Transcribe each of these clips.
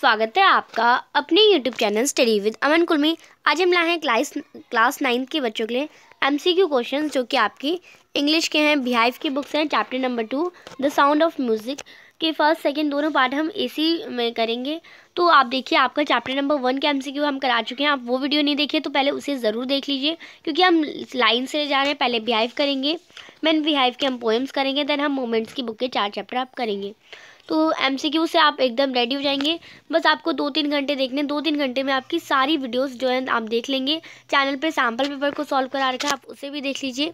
स्वागत है आपका अपने YouTube channel study with Aman Kulmi आज हम लाए हैं क्लास क्लास नाइन्थ के बच्चों के लिए एम सी क्यू क्वेश्चन जो कि आपकी इंग्लिश के हैं बिहाइव की बुक्स हैं chapter number two the sound of music के फर्स्ट सेकंड दोनों पार्ट हम इसी में करेंगे तो आप देखिए आपका चैप्टर नंबर वन का क्यू हम करा चुके हैं आप वो वीडियो नहीं देखे तो पहले उसे ज़रूर देख लीजिए क्योंकि हम लाइन से जा रहे हैं पहले बिहाइव करेंगे मैन बिहाइव के हम पोएम्स करेंगे देन हम मोमेंट्स की बुक के चार चैप्टर आप करेंगे तो क्यू से आप एकदम रेडी हो जाएंगे बस आपको दो तीन घंटे देखने दो तीन घंटे में आपकी सारी वीडियोस जो है आप देख लेंगे चैनल पे सैम्पल पेपर को सॉल्व करा रखा है आप उसे भी देख लीजिए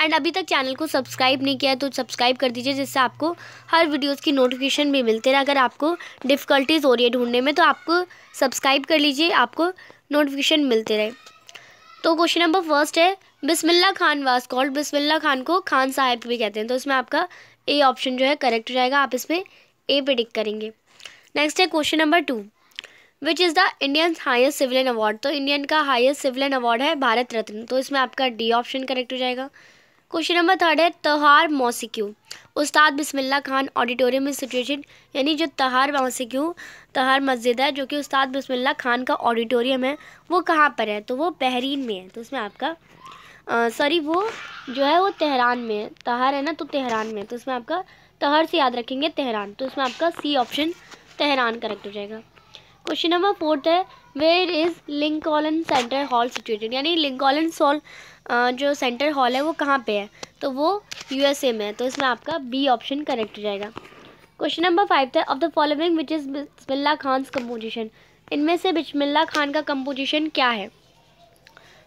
एंड अभी तक चैनल को सब्सक्राइब नहीं किया है तो सब्सक्राइब कर दीजिए जिससे आपको हर वीडियोस की नोटिफिकेशन भी मिलते रहे अगर आपको डिफ़िकल्टीज़ हो रही है ढूंढने में तो आपको सब्सक्राइब कर लीजिए आपको नोटिफिकेशन मिलते रहे तो क्वेश्चन नंबर फर्स्ट है बिस्मिल्ला खान वास कॉल्ड बिस्मिल्ला खान को खान साहब भी कहते हैं तो इसमें आपका ए ऑप्शन जो है करेक्ट हो जाएगा आप इस पर ए पे टिक करेंगे नेक्स्ट है question number two which is the Indian highest civilian award तो इंडियन का हाइस्ट सिविलियन अवार्ड है भारत रत्न तो इसमें आपका डी ऑप्शन करेक्ट हो जाएगा क्वेश्चन नंबर थर्ड है तहार मौसीक्यू Ustad Bismillah Khan auditorium is situation यानी जो तहार मौसीक्यू तहार मस्जिद है जो कि उस्ताद बिस्मिल्ला खान का ऑडिटोरियम है वो कहाँ पर है तो वो बहरीन में है तो उसमें आपका सॉरी वो जो है वो तेहरान में तहार है ना तो तेहरान में तो इसमें आपका तहर से याद रखेंगे तेहरान तो इसमें आपका सी ऑप्शन तेहरान करेक्ट हो जाएगा क्वेश्चन नंबर फोर्थ है where is Lincoln centre hall situated यानी लिंकॉलन सॉल जो सेंटर हॉल है वो कहाँ पे है तो वो ए में है तो इसमें आपका बी ऑप्शन करेक्ट हो जाएगा क्वेश्चन नंबर फाइव था of the following which is Bismillah Khan composition इनमें से बिस्मिल्ला खान का कंपोजिशन क्या है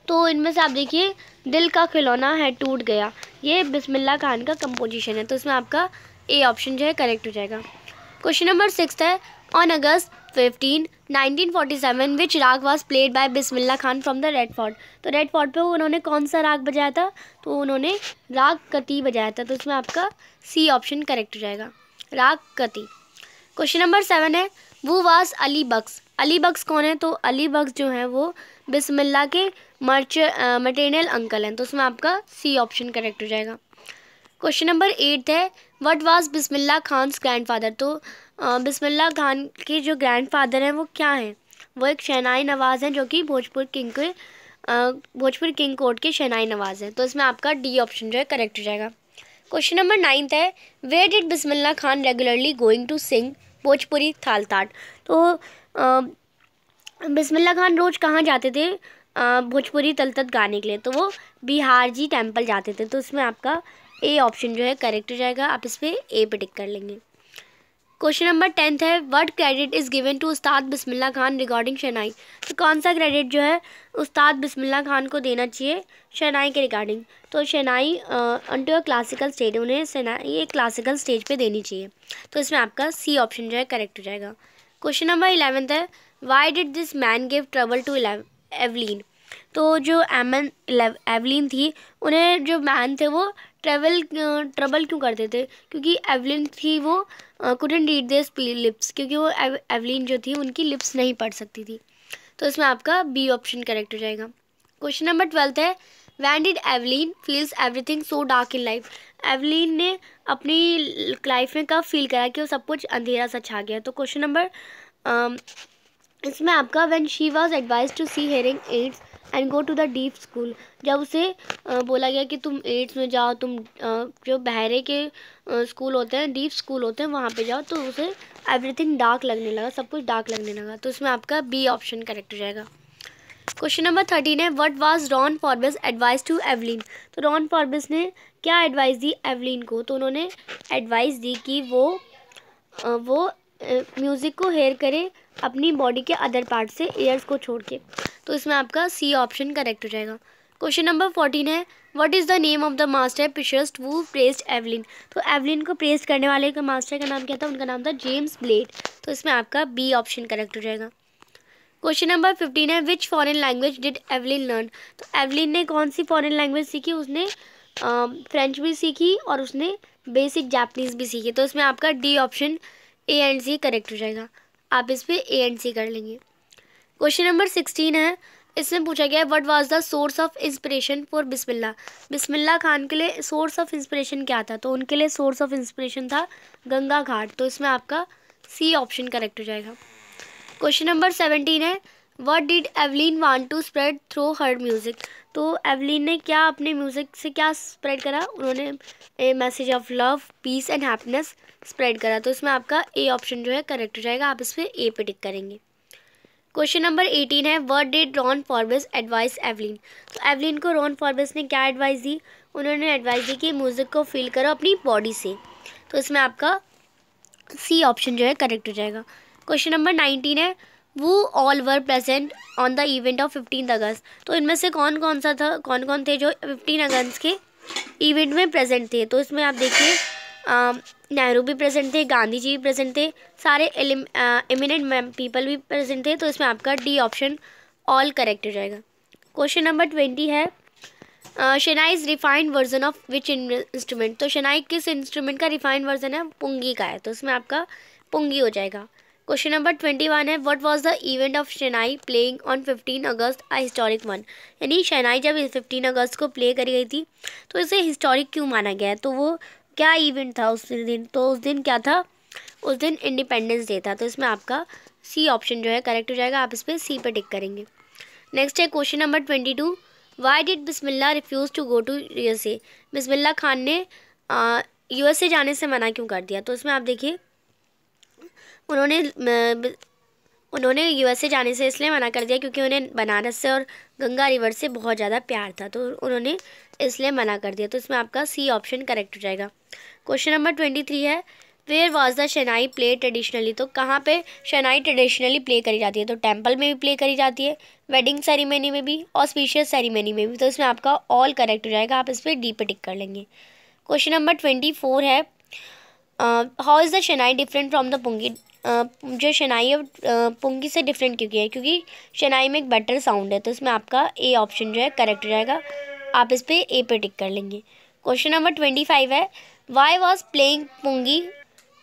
तो इनमें से आप देखिए दिल का खिलौना है टूट गया ये बिस्मिल्ला खान का कंपोजिशन है तो इसमें आपका ए ऑप्शन जो है करेक्ट हो जाएगा क्वेश्चन नंबर सिक्स है on August 15, 1947 which raga was played by Bismillah Khan from the Red Fort तो रेड फोर्ट पर उन्होंने कौन सा राग बजाया था तो उन्होंने राग कति बजाया था तो उसमें आपका सी ऑप्शन करेक्ट हो जाएगा राग कति क्वेश्चन नंबर सेवन है वो वास अली बक्स अली बक्स कौन है तो अली बख्स जो है वो बिस्मिल्ला के मर्च मटेरियल अंकल हैं तो उसमें आपका सी ऑप्शन करेक्ट हो जाएगा क्वेश्चन नंबर एट है what was Bismillah Khan's grandfather तो बिस्मिल्ला खान के जो ग्रैंडफादर हैं वो क्या हैं वो एक शहनाई नवाज़ हैं जो कि भोजपुर किंग के भोजपुर किंग कोर्ट के शहनाई नवाज़ हैं तो इसमें आपका डी ऑप्शन जो है करेक्ट हो जाएगा क्वेश्चन नंबर नाइन्थ है where did Bismillah Khan regularly going to sing Bhojpuri थाल ताट तो बिस्मिल्ला खान रोज़ कहाँ जाते थे भोजपुरी तल तट गाने के लिए तो वो बिहार जी टेम्पल जाते थे तो उसमें आपका ए ऑप्शन जो है करेक्ट हो जाएगा आप इस पर ए पे टिक कर लेंगे क्वेश्चन नंबर टेंथ है what credit is given to Ustad Bismillah Khan regarding शनाई तो कौन सा क्रेडिट जो है उस्ताद बिस्मिल्ला खान को देना चाहिए शनाई के रिगार्डिंग तो shehnai unto a classical stage उन्हें शनाई एक क्लासिकल स्टेज पे देनी चाहिए तो इसमें आपका सी ऑप्शन जो है करेक्ट हो जाएगा क्वेश्चन नंबर इलेवेंथ है why did this man give trouble to Evelyn तो जो एमन एवलिन थी उन्हें जो मैन थे वो ट्रेवल ट्रबल क्यों करते थे क्योंकि एवलिन थी वो कुडेंट रीड देयर स्पी लिप्स क्योंकि वो एव, एवलिन जो थी उनकी लिप्स नहीं पढ़ सकती थी तो इसमें आपका बी ऑप्शन करेक्ट हो जाएगा क्वेश्चन नंबर ट्वेल्थ है when did Evelyn feels everything so dark in life Evelyn ने अपनी लाइफ में कब फील करा कि वो सब कुछ अंधेरा सा छा गया तो क्वेश्चन नंबर इसमें आपका when she was advise to see hearing aids and go to the deaf school जब उसे बोला गया कि तुम एड्स में जाओ तुम जो बहरे के स्कूल होते हैं डीप स्कूल होते हैं वहाँ पे जाओ तो उसे एवरीथिंग डार्क लगने लगा सब कुछ डार्क लगने लगा तो उसमें आपका बी ऑप्शन करेक्ट हो जाएगा क्वेश्चन नंबर थर्टीन है what was Ron Forbes advice to Evelyn तो रॉन फॉर्बिस ने क्या एडवाइस दी एवलिन को तो उन्होंने एडवाइस दी कि वो वो म्यूज़िक को हेयर करे अपनी बॉडी के अदर पार्ट से ईयर्स को छोड़ के तो इसमें आपका सी ऑप्शन करेक्ट हो जाएगा क्वेश्चन नंबर फोर्टीन है what is the name of the master पिशस्ट वो प्रेस्ड एवलिन तो एवलिन को प्रेस्ड करने वाले का मास्टर का नाम क्या था उनका नाम था जेम्स ब्लेड तो इसमें आपका बी ऑप्शन करेक्ट हो जाएगा क्वेश्चन नंबर फिफ्टीन है which foreign language did Evelyn learn तो एवलिन ने कौन सी फॉरेन लैंग्वेज सीखी उसने फ्रेंच भी सीखी और उसने बेसिक जापनीज़ भी सीखी तो इसमें आपका D option A and C correct हो जाएगा आप इस पर ए एंड सी कर लेंगे क्वेश्चन नंबर सिक्सटीन है इसमें पूछा गया है what was the source of inspiration for Bismillah Bismillah Khan के लिए सोर्स ऑफ इंस्परेशन क्या था तो उनके लिए सोर्स ऑफ इंस्परेशन था गंगा घाट तो इसमें आपका सी ऑप्शन करेक्ट हो जाएगा क्वेश्चन नंबर सेवेंटीन है what did Evelyn want to spread through her music तो एवलिन ने क्या अपने म्यूज़िक से क्या स्प्रेड करा उन्होंने a message of love peace and happiness spread करा तो इसमें आपका ए ऑप्शन जो है करेक्ट हो जाएगा आप इस पर ए पे टिक करेंगे क्वेश्चन नंबर एटीन है word did Ron Forbes advise Evelyn तो एवलिन को रॉन फॉर्बिस ने क्या एडवाइस दी उन्होंने एडवाइस दी कि म्यूज़िक को फील करो अपनी बॉडी से तो इसमें आपका सी ऑप्शन जो है करेक्ट हो जाएगा क्वेश्चन नंबर नाइनटीन है who all were present on the event of fifteen August तो इनमें से कौन कौन सा था कौन कौन थे जो फिफ्टीन अगस्त के इवेंट में प्रेजेंट थे तो इसमें आप देखिए नेहरू भी प्रेजेंट थे गांधी जी भी प्रेजेंट थे सारे एमिनेंट पीपल भी प्रेजेंट थे तो इसमें आपका डी ऑप्शन ऑल करेक्ट हो जाएगा क्वेश्चन नंबर ट्वेंटी है shehnai is refined version of which instrument तो शेनाई किस इंस्ट्रूमेंट का रिफाइंड वर्जन है पुंगी का है तो इसमें आपका पुंगी हो जाएगा क्वेश्चन नंबर ट्वेंटी वन है what was the event of shehnai playing on fifteen August a historic one यानी शेनाई जब फिफ्टीन अगस्त को प्ले करी गई थी तो इसे हिस्टोरिक क्यों माना गया है तो वो क्या इवेंट था उस दिन तो उस दिन क्या था उस दिन इंडिपेंडेंस डे था तो इसमें आपका सी ऑप्शन जो है करेक्ट हो जाएगा आप इस पर सी पर टिक करेंगे नेक्स्ट है question number twenty two why did Bismillah refuse to go to U S A Bismillah Khan ने यू एस ए जाने से मना क्यों कर दिया तो इसमें आप देखिए उन्होंने उन्होंने यूएसए जाने से इसलिए मना कर दिया क्योंकि उन्हें बनारस से और गंगा रिवर से बहुत ज़्यादा प्यार था तो उन्होंने इसलिए मना कर दिया तो इसमें आपका सी ऑप्शन करेक्ट हो जाएगा क्वेश्चन नंबर ट्वेंटी थ्री है where was the shehnai play traditionally तो कहाँ पे शनाई ट्रेडिशनली प्ले करी जाती है तो टेम्पल में भी प्ले करी जाती है वेडिंग सेरेमनी में भी और स्पीशियस सेरेमनी में भी तो इसमें आपका ऑल करेक्ट हो जाएगा आप इस पर डी पे टिक कर लेंगे क्वेश्चन नंबर ट्वेंटी फोर है how is the shehnai different from the pungi जो शनाई है पुंगी से डिफरेंट क्योंकि है क्योंकि शनाई में एक बेटर साउंड है तो इसमें आपका ए ऑप्शन जो है करेक्ट रहेगा आप इस पर ए पे टिक कर लेंगे क्वेश्चन नंबर ट्वेंटी फाइव है why was playing pungi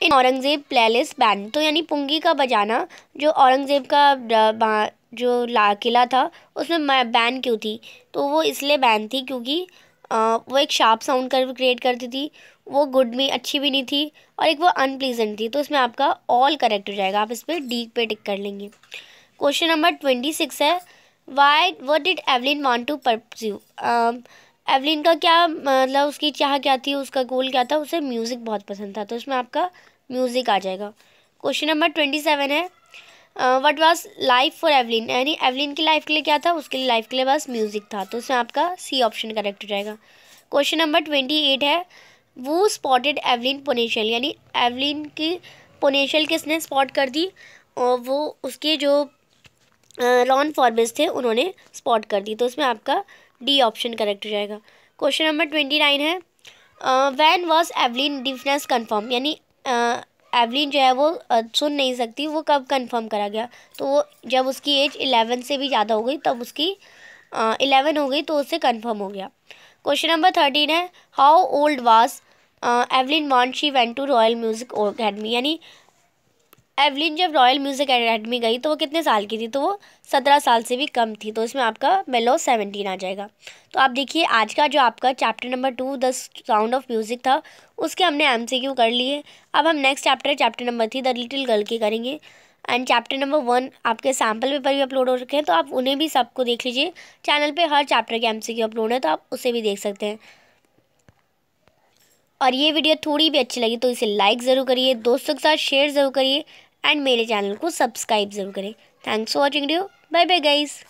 in Aurangzeb playlist band तो यानी पुंगी का बजाना जो औरंगज़ेब का जो ला किला था उसमें बैन क्यों थी तो वो इसलिए बैन थी क्योंकि वो एक शार्प साउंड कर क्रिएट करती थी वो गुड भी अच्छी भी नहीं थी और एक वो अनप्लीजेंट थी तो इसमें आपका ऑल करेक्ट हो जाएगा आप इस पर डी पे टिक कर लेंगे क्वेश्चन नंबर ट्वेंटी सिक्स है why what did Evelyn want to pursue Evelyn का क्या मतलब उसकी चाह क्या थी उसका गोल क्या था उसे म्यूज़िक बहुत पसंद था तो इसमें आपका म्यूज़िक आ जाएगा क्वेश्चन नंबर ट्वेंटी सेवन है what was life for Evelyn यानी एवलिन की लाइफ के लिए क्या था उसके लिए लाइफ के लिए बस म्यूज़िक था तो उसमें आपका सी ऑप्शन करेक्ट हो जाएगा क्वेश्चन नंबर ट्वेंटी एट है वो स्पॉटेड एवलिन पोनेशियल यानी एवलिन की पोनेशियल किसने स्पॉट कर दी और वो उसके जो रॉन फॉर्बिस थे उन्होंने स्पॉट कर दी तो उसमें आपका डी ऑप्शन करेक्ट हो जाएगा क्वेश्चन नंबर ट्वेंटी नाइन है when was Evelyn deafness confirm यानी एवलिन जो है वो सुन नहीं सकती वो कब कंफर्म करा गया तो वो जब उसकी एज इलेवन से भी ज़्यादा हो गई तब उसकी इलेवन हो गई तो उससे कंफर्म हो गया क्वेश्चन नंबर थर्टीन है how old was Evelyn want she went to Royal Music Academy यानी एवलिन जब रॉयल म्यूज़िक अकेडमी गई तो वो कितने साल की थी तो वो सत्रह साल से भी कम थी तो इसमें आपका बेलो सेवनटीन आ जाएगा तो आप देखिए आज का जो आपका chapter number two the sound of music था उसके हमने एम सी क्यू कर लिए अब हम next chapter chapter number three the little girl के करेंगे एंड चैप्टर नंबर वन आपके सैम्पल पेपर भी अपलोड हो रखे हैं तो आप उन्हें भी सबको देख लीजिए चैनल पर हर चैप्टर के एम सी क्यू अपलोड है तो आप उसे भी देख सकते हैं और ये वीडियो थोड़ी भी अच्छी लगी तो इसे लाइक ज़रूर करिए दोस्तों के साथ शेयर ज़रूर करिए एंड मेरे चैनल को सब्सक्राइब ज़रूर करें थैंक्स फॉर वॉचिंग डू बाय बाय गाइज़